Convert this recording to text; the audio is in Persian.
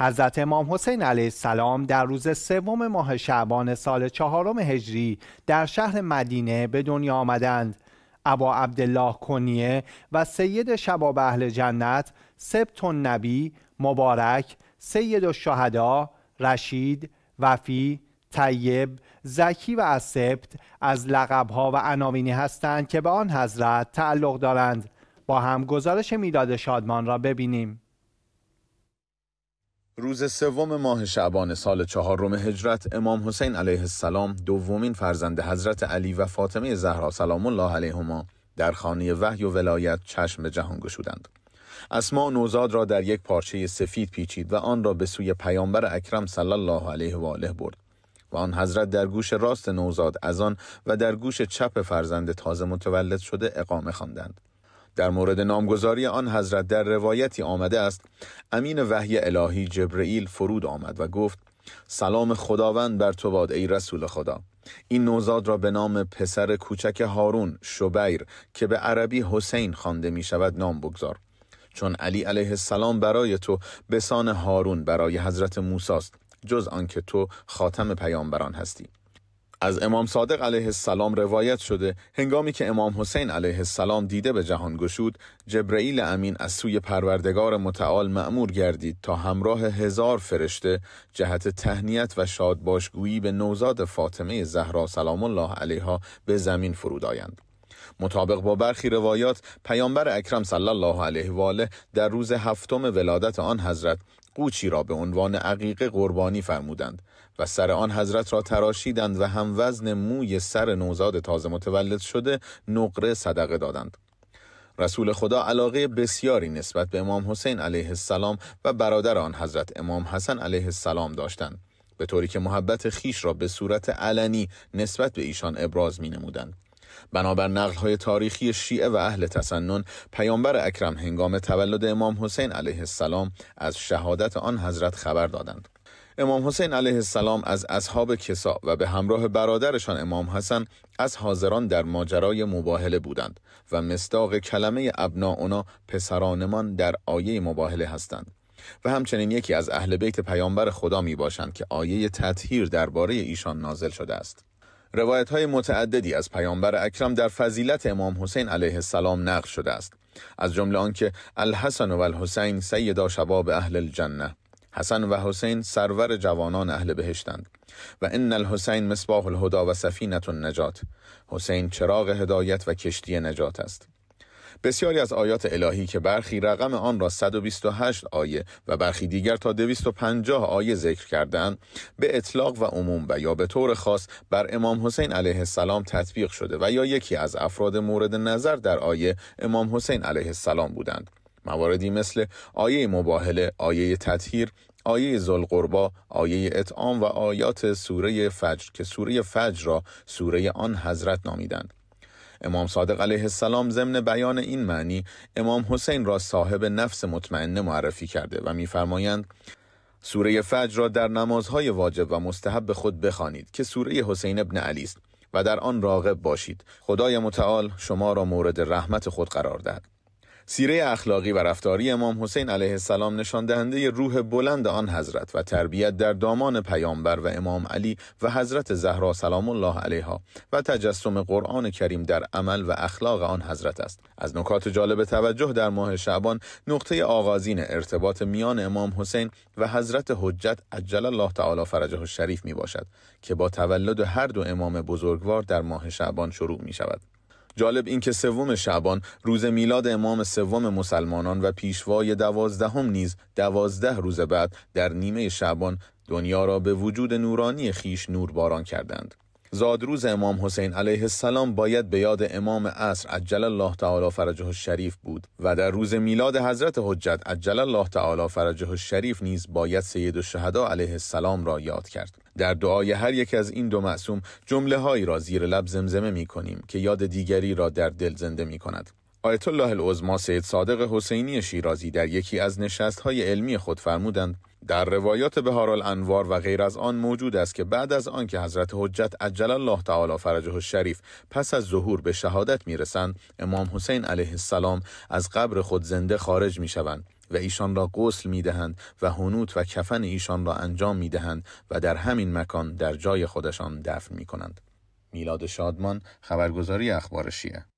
حضرت امام حسین علیه السلام در روز سوم ماه شعبان سال چهارم هجری در شهر مدینه به دنیا آمدند ابا عبدالله کنیه و سید شباب اهل جنت سبت نبی مبارک سید شهدا رشید وفی طیب زکی و اسبت از لقبها و عناوینی هستند که به آن حضرت تعلق دارند با هم گزارش میلاد شادمان را ببینیم روز سوم ماه شعبان سال چهارم هجرت امام حسین علیه السلام دومین فرزند حضرت علی و فاطمه زهرا سلام الله علیهما در خانه وحی و ولایت چشم به جهان گشودند اسما نوزاد را در یک پارچه سفید پیچید و آن را به سوی پیامبر اکرم صلی الله علیه و آله برد و آن حضرت در گوش راست نوزاد از آن و در گوش چپ فرزند تازه متولد شده اقامه خواندند در مورد نامگذاری آن حضرت در روایتی آمده است امین وحی الهی جبرئیل فرود آمد و گفت سلام خداوند بر تو باد ای رسول خدا این نوزاد را به نام پسر کوچک هارون شبیر که به عربی حسین خوانده می شود نام بگذار چون علی علیه السلام برای تو بسان هارون برای حضرت موسی است جز آنکه تو خاتم پیامبران هستی از امام صادق علیه السلام روایت شده هنگامی که امام حسین علیه السلام دیده به جهان گشود جبرئیل امین از سوی پروردگار متعال مأمور گردید تا همراه هزار فرشته جهت تهنیت و شادباشگویی به نوزاد فاطمه زهرا سلام الله علیها به زمین فرود آیند مطابق با برخی روایات پیامبر اکرم صلی الله علیه و آله در روز هفتم ولادت آن حضرت قوچی را به عنوان عقیقه قربانی فرمودند و سر آن حضرت را تراشیدند و هم وزن موی سر نوزاد تازه متولد شده نقره صدقه دادند. رسول خدا علاقه بسیاری نسبت به امام حسین علیه السلام و برادر آن حضرت امام حسن علیه السلام داشتند به طوری که محبت خیش را به صورت علنی نسبت به ایشان ابراز می نمودند. بنابر های تاریخی شیعه و اهل تسنن پیامبر اکرم هنگام تولد امام حسین علیه السلام از شهادت آن حضرت خبر دادند امام حسین علیه السلام از اصحاب کسا و به همراه برادرشان امام حسن از حاضران در ماجرای مباهله بودند و مستاق کلمه ابنا اونا پسرانمان در آیه مباهله هستند و همچنین یکی از اهل بیت پیامبر خدا می باشند که آیه تطهیر درباره ایشان نازل شده است روایت های متعددی از پیامبر اکرم در فضیلت امام حسین علیه السلام نقل شده است از جمله آنکه الحسن و الحسین سیدا شباب اهل الجنه حسن و حسین سرور جوانان اهل بهشتند و ان الحسین مصباح الهدا و سفینت النجات حسین چراغ هدایت و کشتی نجات است بسیاری از آیات الهی که برخی رقم آن را 128 آیه و برخی دیگر تا 250 آیه ذکر کردند به اطلاق و عموم و یا به طور خاص بر امام حسین علیه السلام تطبیق شده و یا یکی از افراد مورد نظر در آیه امام حسین علیه السلام بودند مواردی مثل آیه مباهله، آیه تطهیر، آیه زلقربا، آیه اطعام و آیات سوره فجر که سوره فجر را سوره آن حضرت نامیدند. امام صادق علیه السلام ضمن بیان این معنی امام حسین را صاحب نفس مطمئنه معرفی کرده و میفرمایند سوره فجر را در نمازهای واجب و مستحب خود بخوانید که سوره حسین ابن علی است و در آن راغب باشید خدای متعال شما را مورد رحمت خود قرار دهد سیره اخلاقی و رفتاری امام حسین علیه السلام نشان دهنده روح بلند آن حضرت و تربیت در دامان پیامبر و امام علی و حضرت زهرا سلام الله علیها و تجسم قرآن کریم در عمل و اخلاق آن حضرت است از نکات جالب توجه در ماه شعبان نقطه آغازین ارتباط میان امام حسین و حضرت حجت عجل الله تعالی فرجه الشریف می باشد که با تولد هر دو امام بزرگوار در ماه شعبان شروع می شود جالب اینکه که سوم شعبان روز میلاد امام سوم مسلمانان و پیشوای دوازدهم نیز دوازده روز بعد در نیمه شعبان دنیا را به وجود نورانی خیش نور باران کردند. زادروز امام حسین علیه السلام باید به یاد امام عصر عجل الله تعالی فرجه الشریف بود و در روز میلاد حضرت حجت عجل الله تعالی فرجه الشریف نیز باید سید الشهدا علیه السلام را یاد کرد در دعای هر یک از این دو معصوم جمله هایی را زیر لب زمزمه می کنیم که یاد دیگری را در دل زنده می کند. آیت الله العظما سید صادق حسینی شیرازی در یکی از نشست های علمی خود فرمودند در روایات بهار و غیر از آن موجود است که بعد از آن که حضرت حجت عجل الله تعالی فرجه الشریف پس از ظهور به شهادت میرسند امام حسین علیه السلام از قبر خود زنده خارج میشوند و ایشان را غسل می دهند و هنوت و کفن ایشان را انجام می دهند و در همین مکان در جای خودشان دفن می کنند. میلاد شادمان خبرگزاری اخبار شیعه